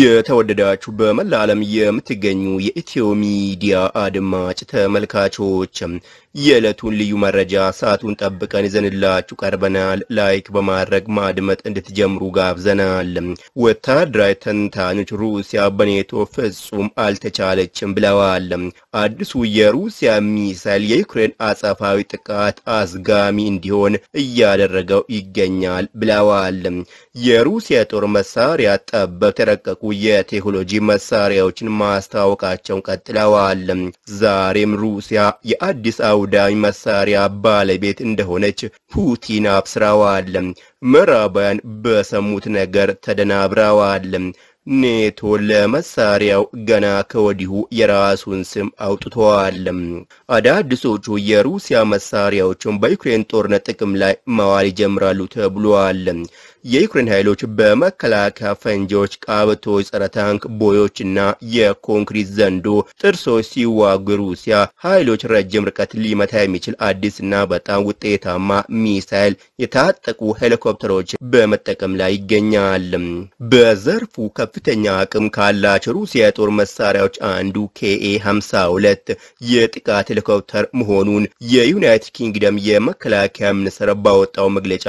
የተወደዳችሁ በመላ ዓለም የምትገኙ የኢትዮ ሚዲያ አድማጭ ተመልካቾች የዕለቱን ልዩ መረጃ ሰዓቱን ጠብቀን ይዘንላችሁ ቀርበናል። ላይክ በማድረግ ማድመጥ እንድትጀምሩ ጋብዘናል። ወታደራዊ ተንታኞች ሩሲያ በኔቶ ፍጹም አልተቻለችም ብለዋል። አዲሱ የሩሲያ ሚሳይል የዩክሬን አጸፋዊ ጥቃት አዝጋሚ እንዲሆን እያደረገው ይገኛል ብለዋል። የሩሲያ የጦር መሳሪያ ጠበብ የተረቀቁ የቴክኖሎጂ መሳሪያዎችን ማስታወቃቸውን ቀጥለዋል። ዛሬም ሩሲያ የአዲስ አበባ አውዳኝ መሳሪያ ባለቤት እንደሆነች ፑቲን አብስረዋል። ምዕራባውያን በሰሙት ነገር ተደናብረዋል። ኔቶ ለመሳሪያው ገና ከወዲሁ የራሱን ስም አውጥተዋል። አዳዲሶቹ የሩሲያ መሳሪያዎችን በዩክሬን ጦርነት ጥቅም ላይ መዋል ይጀምራሉ ተብሏል። የዩክሬን ኃይሎች በመከላከያ ፈንጂዎች፣ ቃበቶች፣ ጸረ ታንክ ቦዮችና የኮንክሪት ዘንዶ ጥርሶች ሲዋጉ ሩሲያ ኃይሎች ረጅም ርቀት ሊመታ የሚችል አዲስና በጣም ውጤታማ ሚሳይል የታጠቁ ሄሊኮፕተሮች በመጠቀም ላይ ይገኛል። በዘርፉ ከፍተኛ አቅም ካላቸው ሩሲያ የጦር መሳሪያዎች አንዱ ኬኤ 52 የጥቃት ሄሊኮፕተር መሆኑን የዩናይትድ ኪንግደም የመከላከያ ሚኒስቴር ባወጣው መግለጫ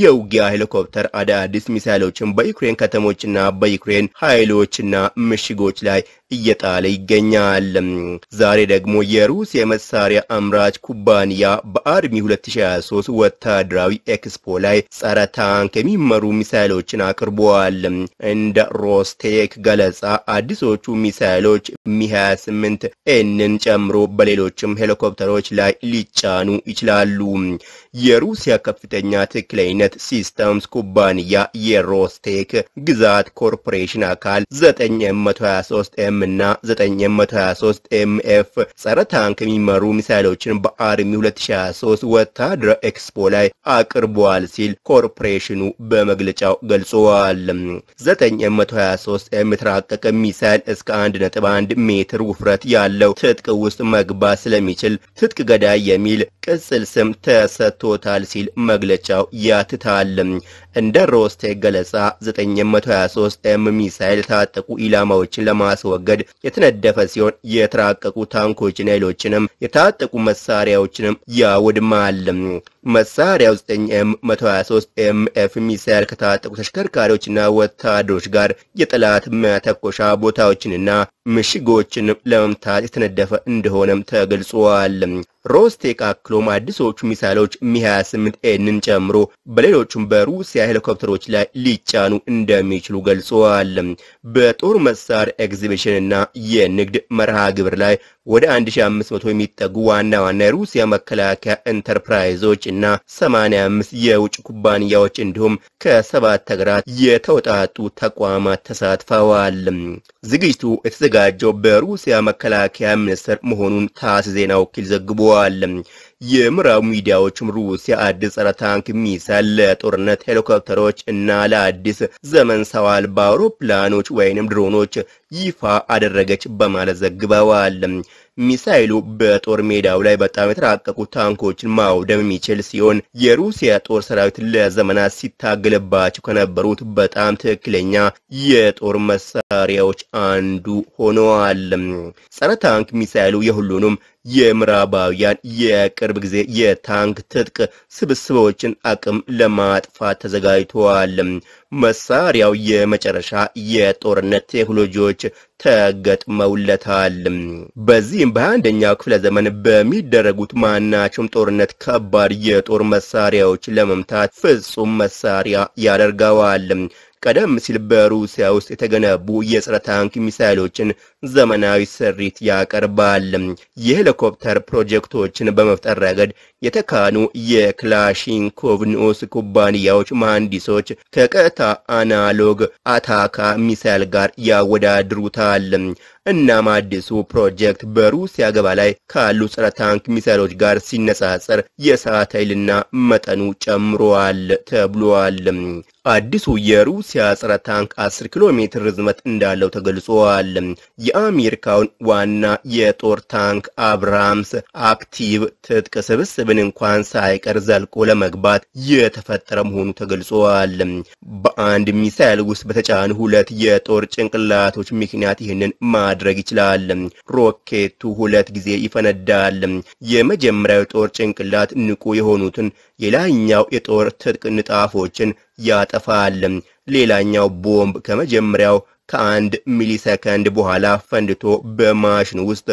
የው ውጊያ ሄሊኮፕተር አዳዲስ ሚሳይሎችን በዩክሬን ከተሞችና በዩክሬን ኃይሎችና ምሽጎች ላይ እየጣለ ይገኛል። ዛሬ ደግሞ የሩስ የመሳሪያ አምራች ኩባንያ በአርሚ 2023 ወታደራዊ ኤክስፖ ላይ ጸረ ታንክ የሚመሩ ሚሳይሎችን አቅርበዋል። እንደ ሮስቴክ ገለጻ አዲሶቹ ሚሳይሎች ሚ28 ኤንን ጨምሮ በሌሎችም ሄሊኮፕተሮች ላይ ሊጫኑ ይችላሉ። የሩሲያ ከፍተኛ ትክክለኝነት ሲስተምስ ኩባንያ የሮስቴክ ግዛት ኮርፖሬሽን አካል 923 ኤም እና 9 ኤም 23 ኤምኤፍ ጸረ ታንክ የሚመሩ ሚሳይሎችን በአርሚ 2023 ወታደር ኤክስፖ ላይ አቅርበዋል ሲል ኮርፖሬሽኑ በመግለጫው ገልጸዋል። 923 ኤም የተራቀቀ ሚሳይል እስከ 1.1 ሜትር ውፍረት ያለው ትጥቅ ውስጥ መግባት ስለሚችል ትጥቅ ገዳይ የሚል ቅጽል ስም ተሰጥቶታል ሲል መግለጫው ያትታል። እንደ ሮስቴ ገለጻ 923 ኤም ሚሳይል የታጠቁ ኢላማዎችን ለማስወገድ የተነደፈ ሲሆን የተራቀቁ ታንኮችን፣ ኃይሎችንም የታጠቁ መሳሪያዎችንም ያወድማል። መሳሪያው 9 ኤም 123 ኤፍ ሚሳይል ከታጠቁ ተሽከርካሪዎችና ወታደሮች ጋር የጠላት መተኮሻ ቦታዎችንና ምሽጎችን ለመምታት የተነደፈ እንደሆነም ተገልጿል። ሮስቴክ አክሎም አዲሶቹ ሚሳይሎች ሚ28 ኤንን ጨምሮ በሌሎቹም በሩሲያ ሄሊኮፕተሮች ላይ ሊጫኑ እንደሚችሉ ገልጸዋል። በጦር መሳሪያ ኤግዚቢሽንና የንግድ መርሃ ግብር ላይ ወደ 1500 የሚጠጉ ዋና ዋና የሩሲያ መከላከያ ኢንተርፕራይዞች እና 85 የውጭ ኩባንያዎች እንዲሁም ከሰባት ሀገራት የተውጣጡ ተቋማት ተሳትፈዋል። ዝግጅቱ የተዘጋጀው በሩሲያ መከላከያ ሚኒስቴር መሆኑን ታስ ዜና ወኪል ዘግቧል። አድርገዋል። የምዕራብ ሚዲያዎችም ሩሲያ አዲስ ጸረ ታንክ ሚሳይል ለጦርነት ሄሊኮፕተሮች እና ለአዲስ ዘመን ሰው አልባ አውሮፕላኖች ወይንም ድሮኖች ይፋ አደረገች በማለት ዘግበዋል። ሚሳይሉ በጦር ሜዳው ላይ በጣም የተራቀቁ ታንኮችን ማውደም የሚችል ሲሆን የሩሲያ ጦር ሰራዊት ለዘመናት ሲታገልባቸው ከነበሩት በጣም ትክክለኛ የጦር መሳሪያዎች አንዱ ሆነዋል። ጸረ ታንክ ሚሳይሉ የሁሉንም የምዕራባውያን የቅርብ ጊዜ የታንክ ትጥቅ ስብስቦችን አቅም ለማጥፋት ተዘጋጅተዋል። መሳሪያው የመጨረሻ የጦርነት ቴክኖሎጂዎች ተገጥመውለታል። በዚህም በአንደኛው ክፍለ ዘመን በሚደረጉት ማናቸውም ጦርነት ከባድ የጦር መሳሪያዎች ለመምታት ፍጹም መሳሪያ ያደርገዋል። ቀደም ሲል በሩሲያ ውስጥ የተገነቡ የጸረ ታንክ ሚሳይሎችን ዘመናዊ ስሪት ያቀርባል። የሄሊኮፕተር ፕሮጀክቶችን በመፍጠር ረገድ የተካኑ የክላሽንኮቭ ንዑስ ኩባንያዎች መሐንዲሶች ከቀታ አናሎግ አታካ ሚሳይል ጋር ያወዳድሩታል። እናም አዲሱ ፕሮጀክት በሩሲያ ገባ ላይ ካሉ ጸረ ታንክ ሚሳይሎች ጋር ሲነጻጸር የሰዓት ኃይልና መጠኑ ጨምሯል ተብሏል። አዲሱ የሩሲያ ጸረ ታንክ 10 ኪሎ ሜትር ርዝመት እንዳለው ተገልጿል። የአሜሪካውን ዋና የጦር ታንክ አብራምስ አክቲቭ ትጥቅ ስብስብን እንኳን ሳይቀር ዘልቆ ለመግባት የተፈጠረ መሆኑ ተገልጿል። በአንድ ሚሳይል ውስጥ በተጫኑ ሁለት የጦር ጭንቅላቶች ምክንያት ይህንን ማድ ማድረግ ይችላል። ሮኬቱ ሁለት ጊዜ ይፈነዳል። የመጀመሪያው የጦር ጭንቅላት ንቁ የሆኑትን የላይኛው የጦር ትጥቅ ንጣፎችን ያጠፋል። ሌላኛው ቦምብ ከመጀመሪያው ከአንድ ሚሊ ሰከንድ በኋላ ፈንድቶ በማሽን ውስጥ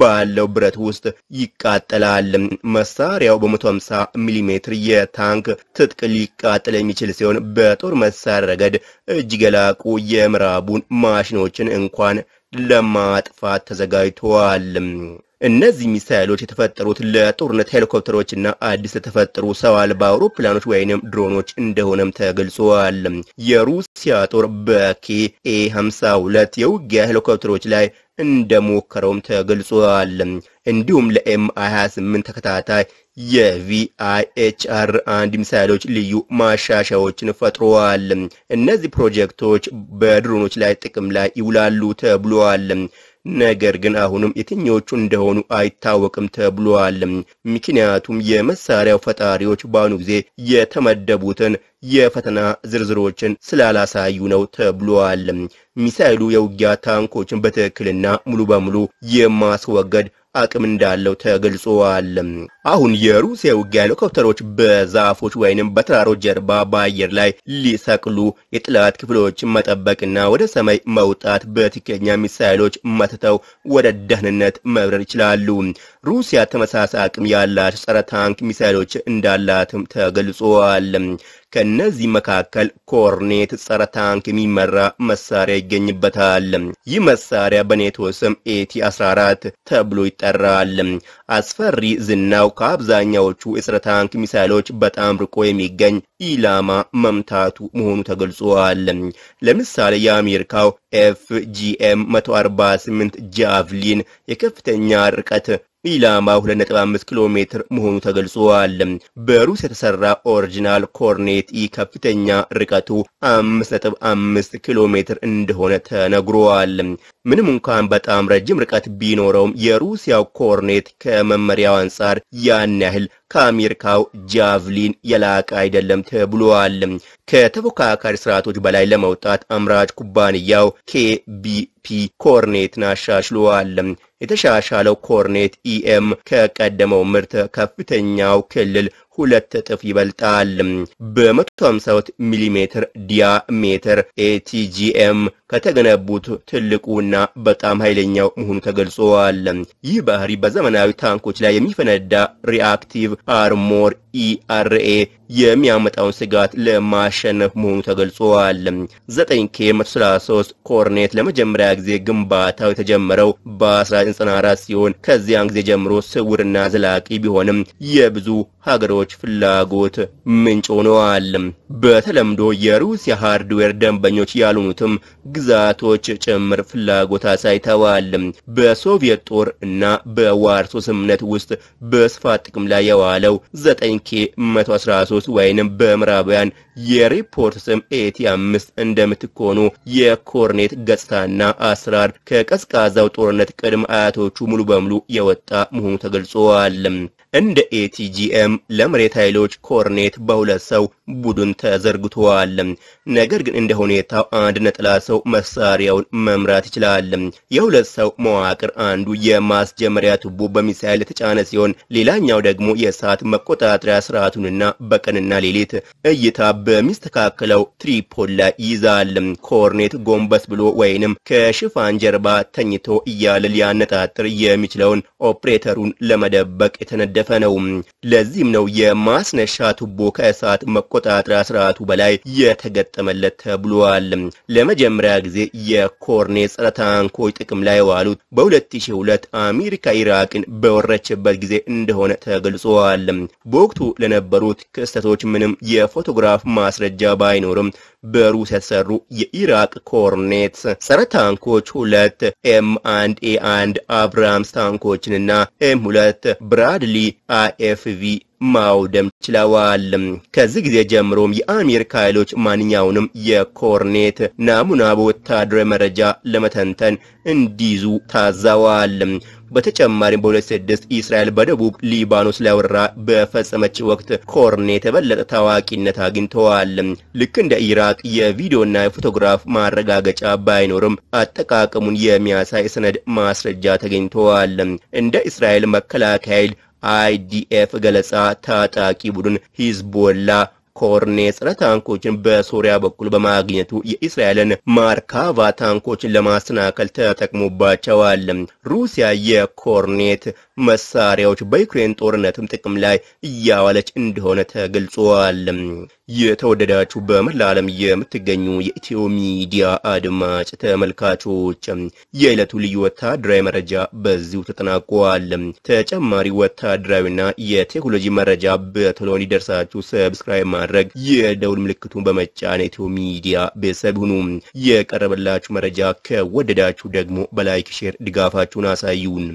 ባለው ብረት ውስጥ ይቃጠላል። መሳሪያው በ150 ሚሊሜትር የታንክ ትጥቅ ሊቃጠል የሚችል ሲሆን በጦር መሳሪያ ረገድ እጅግ የላቁ የምዕራቡን ማሽኖችን እንኳን ለማጥፋት ተዘጋጅተዋል። እነዚህ ሚሳይሎች የተፈጠሩት ለጦርነት ሄሊኮፕተሮችና አዲስ ለተፈጠሩ ሰው አልባ አውሮፕላኖች ወይንም ድሮኖች እንደሆነም ተገልጿል። የሩሲያ ጦር በኬኤ 52 የውጊያ ሄሊኮፕተሮች ላይ እንደሞከረውም ተገልጿል። እንዲሁም ለኤም 28 ተከታታይ የቪአይኤችአር አንድ ሚሳይሎች ልዩ ማሻሻያዎችን ፈጥረዋል። እነዚህ ፕሮጀክቶች በድሮኖች ላይ ጥቅም ላይ ይውላሉ ተብሏል። ነገር ግን አሁንም የትኞቹ እንደሆኑ አይታወቅም ተብሏል። ምክንያቱም የመሳሪያው ፈጣሪዎች በአሁኑ ጊዜ የተመደቡትን የፈተና ዝርዝሮችን ስላላሳዩ ነው ተብሏል። ሚሳይሉ የውጊያ ታንኮችን በትክክልና ሙሉ በሙሉ የማስወገድ አቅም እንዳለው ተገልጿል። አሁን የሩሲያ ውጊያ ሄሊኮፕተሮች በዛፎች ወይንም በተራሮች ጀርባ በአየር ላይ ሊሰቅሉ የጥላት ክፍሎችን መጠበቅና ወደ ሰማይ መውጣት በትክክለኛ ሚሳይሎች መትተው ወደ ደህንነት መብረር ይችላሉ። ሩሲያ ተመሳሳይ አቅም ያላቸው ጸረ ታንክ ሚሳይሎች እንዳላትም ተገልጿል። ከእነዚህ መካከል ኮርኔት ጸረ ታንክ የሚመራ መሳሪያ ይገኝበታል። ይህ መሳሪያ በኔቶ ስም ኤቲ 14 ተብሎ ይጠራል። አስፈሪ ዝናው ከአብዛኛዎቹ የጸረ ታንክ ሚሳይሎች በጣም ርቆ የሚገኝ ኢላማ መምታቱ መሆኑ ተገልጿል። ለምሳሌ የአሜሪካው ኤፍጂኤም 148 ጃቭሊን የከፍተኛ ርቀት ኢላማ 2.5 ኪሎ ሜትር መሆኑ ተገልጿል። በሩስ የተሰራ ኦሪጂናል ኮርኔት ኢ ከፍተኛ ርቀቱ 5.5 ኪሎ ሜትር እንደሆነ ተነግሯል። ምንም እንኳን በጣም ረጅም ርቀት ቢኖረውም የሩሲያው ኮርኔት ከመመሪያው አንጻር ያን ያህል ከአሜሪካው ጃቭሊን የላቀ አይደለም ተብሏል። ከተፎካካሪ ስርዓቶች በላይ ለመውጣት አምራች ኩባንያው ኬቢፒ ኮርኔትን አሻሽሏል። የተሻሻለው ኮርኔት ኢኤም ከቀደመው ምርት ከፍተኛው ክልል ሁለት እጥፍ ይበልጣል። በ150 ሚሜ ዲያሜትር ኤቲጂኤም ከተገነቡት ትልቁና በጣም ኃይለኛው መሆኑ ተገልጿል። ይህ ባህሪ በዘመናዊ ታንኮች ላይ የሚፈነዳ ሪአክቲቭ አርሞር ኢአርኤ የሚያመጣውን ስጋት ለማሸነፍ መሆኑ ተገልጿል። 9 ኬ 133 ኮርኔት ለመጀመሪያ ጊዜ ግንባታው የተጀመረው በ1994 ሲሆን ከዚያን ጊዜ ጀምሮ ስውርና ዘላቂ ቢሆንም የብዙ ሀገሮች ሰዎች ፍላጎት ምንጭ ሆነዋል። በተለምዶ የሩሲያ ሃርድዌር ደንበኞች ያልሆኑትም ግዛቶች ጭምር ፍላጎት አሳይተዋል። በሶቪየት ጦር እና በዋርሶ ስምምነት ውስጥ በስፋት ጥቅም ላይ የዋለው 9K 113 ወይንም በምዕራባውያን የሪፖርት ስም ኤቲ 5 እንደምትኮኑ የኮርኔት ገጽታና አሰራር ከቀዝቃዛው ጦርነት ቅድመ አያቶቹ ሙሉ በሙሉ የወጣ መሆኑ ተገልጿል። እንደ ኤቲጂኤም ለመሬት ኃይሎች ኮርኔት በሁለት ሰው ቡድን ተዘርግቷል። ነገር ግን እንደ ሁኔታው አንድ ነጠላ ሰው መሳሪያውን መምራት ይችላል። የሁለት ሰው መዋቅር አንዱ የማስጀመሪያ ቱቦ በሚሳይል የተጫነ ሲሆን፣ ሌላኛው ደግሞ የእሳት መቆጣጠሪያ ስርዓቱንና በቀንና ሌሊት እይታ በሚስተካከለው ትሪፖል ላይ ይዛል። ኮርኔት ጎንበስ ብሎ ወይንም ከሽፋን ጀርባ ተኝቶ እያለ ሊያነጣጥር የሚችለውን ኦፕሬተሩን ለመደበቅ የተነዳ የተነደፈ ነው። ለዚህም ነው የማስነሻ ቱቦ ከእሳት መቆጣጠሪያ ስርዓቱ በላይ የተገጠመለት ተብሏል። ለመጀመሪያ ጊዜ የኮርኔ ጸረ ታንኮች ጥቅም ላይ የዋሉት በ2002 አሜሪካ ኢራቅን በወረችበት ጊዜ እንደሆነ ተገልጿል። በወቅቱ ለነበሩት ክስተቶች ምንም የፎቶግራፍ ማስረጃ ባይኖርም በሩስ የተሰሩ የኢራቅ ኮርኔት ጸረ ታንኮች ሁለት ኤም አንድ ኤ አንድ አብራምስ ታንኮችንና ኤም ሁለት ብራድሊ አይኤፍቪ ማውደም ችለዋል። ከዚህ ጊዜ ጀምሮም የአሜሪካ ኃይሎች ማንኛውንም የኮርኔት ናሙና በወታደራዊ መረጃ ለመተንተን እንዲይዙ ታዘዋል። በተጨማሪም በ26 እስራኤል በደቡብ ሊባኖስ ላይ ወረራ በፈጸመች ወቅት ኮርኔት የበለጠ ታዋቂነት አግኝተዋል። ልክ እንደ ኢራቅ የቪዲዮና የፎቶግራፍ ማረጋገጫ ባይኖርም አጠቃቀሙን የሚያሳይ ሰነድ ማስረጃ ተገኝተዋል። እንደ እስራኤል መከላከያ ኃይል IDF galatsa ta taƙi budun Hezbollah ኮርኔ ጸረ ታንኮችን በሶሪያ በኩል በማግኘቱ የእስራኤልን ማርካቫ ታንኮችን ለማስተናከል ተጠቅሞባቸዋል። ሩሲያ የኮርኔት መሳሪያዎች በዩክሬን ጦርነትም ጥቅም ላይ እያዋለች እንደሆነ ተገልጿል። የተወደዳችሁ በመላ ዓለም የምትገኙ የኢትዮ ሚዲያ አድማጭ ተመልካቾች የዕለቱ ልዩ ወታደራዊ መረጃ በዚሁ ተጠናቋል። ተጨማሪ ወታደራዊና የቴክኖሎጂ መረጃ በቶሎ እንዲደርሳችሁ ሰብስክራይብ በማድረግ የደውል ምልክቱን በመጫን ኢትዮ ሚዲያ ቤተሰብ ሁኑ። የቀረበላችሁ መረጃ ከወደዳችሁ ደግሞ በላይክ ሼር ድጋፋችሁን አሳዩን።